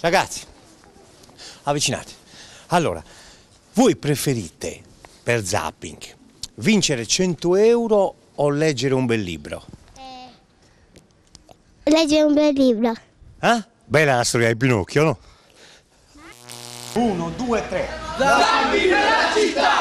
Ragazzi, avvicinate. Allora, voi preferite per zapping vincere 100 euro o leggere un bel libro? Eh, leggere un bel libro. Eh? Bella la storia di Pinocchio, no? 1, 2, 3. Zapping della città!